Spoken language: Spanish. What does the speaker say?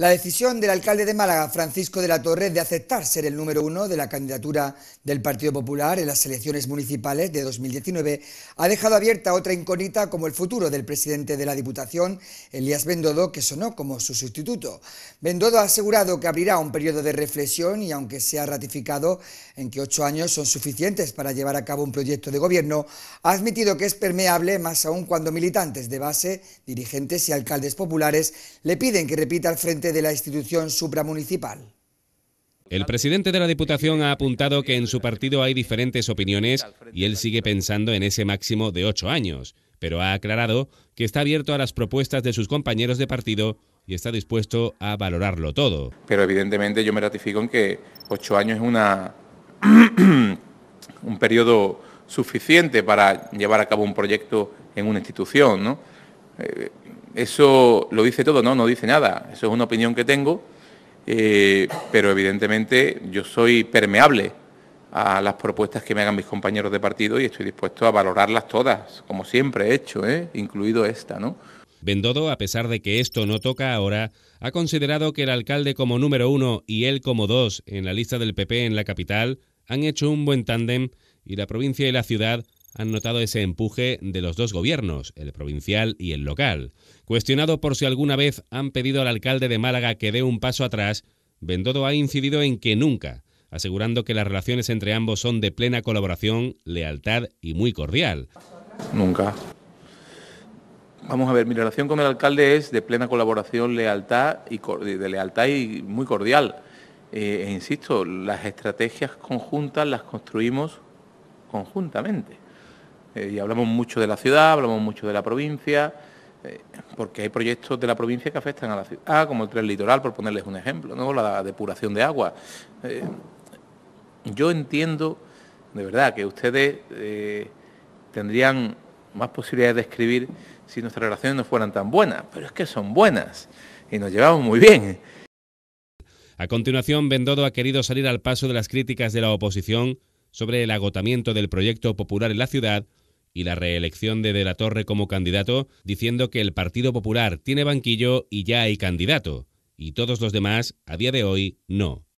La decisión del alcalde de Málaga, Francisco de la Torre, de aceptar ser el número uno de la candidatura del Partido Popular en las elecciones municipales de 2019 ha dejado abierta otra incógnita como el futuro del presidente de la Diputación, Elías Bendodo, que sonó como su sustituto. Bendodo ha asegurado que abrirá un periodo de reflexión y, aunque se ha ratificado en que ocho años son suficientes para llevar a cabo un proyecto de gobierno, ha admitido que es permeable, más aún cuando militantes de base, dirigentes y alcaldes populares le piden que repita al frente de la institución supramunicipal. El presidente de la Diputación ha apuntado que en su partido hay diferentes opiniones y él sigue pensando en ese máximo de ocho años, pero ha aclarado que está abierto a las propuestas de sus compañeros de partido y está dispuesto a valorarlo todo. Pero evidentemente yo me ratifico en que ocho años es una un periodo suficiente para llevar a cabo un proyecto en una institución, ¿no? Eh, eso lo dice todo, no, no dice nada. Eso es una opinión que tengo, eh, pero evidentemente yo soy permeable a las propuestas que me hagan mis compañeros de partido y estoy dispuesto a valorarlas todas, como siempre he hecho, ¿eh? incluido esta, ¿no? Bendodo, a pesar de que esto no toca ahora, ha considerado que el alcalde como número uno y él como dos en la lista del PP en la capital han hecho un buen tándem y la provincia y la ciudad han notado ese empuje de los dos gobiernos, el provincial y el local. Cuestionado por si alguna vez han pedido al alcalde de Málaga que dé un paso atrás, Bendodo ha incidido en que nunca, asegurando que las relaciones entre ambos son de plena colaboración, lealtad y muy cordial. Nunca. Vamos a ver, mi relación con el alcalde es de plena colaboración, lealtad y de lealtad y muy cordial. Eh, ...e insisto, las estrategias conjuntas las construimos conjuntamente. Eh, y hablamos mucho de la ciudad, hablamos mucho de la provincia, eh, porque hay proyectos de la provincia que afectan a la ciudad, ah, como el tren litoral, por ponerles un ejemplo, ¿no? la depuración de agua. Eh, yo entiendo, de verdad, que ustedes tendrían más posibilidades de escribir si nuestras relaciones no fueran tan buenas, pero es que son buenas y nos llevamos muy bien. A continuación, Bendodo ha querido salir al paso de las críticas de la oposición sobre el agotamiento del proyecto popular en la ciudad y la reelección de De la Torre como candidato, diciendo que el Partido Popular tiene banquillo y ya hay candidato, y todos los demás, a día de hoy, no.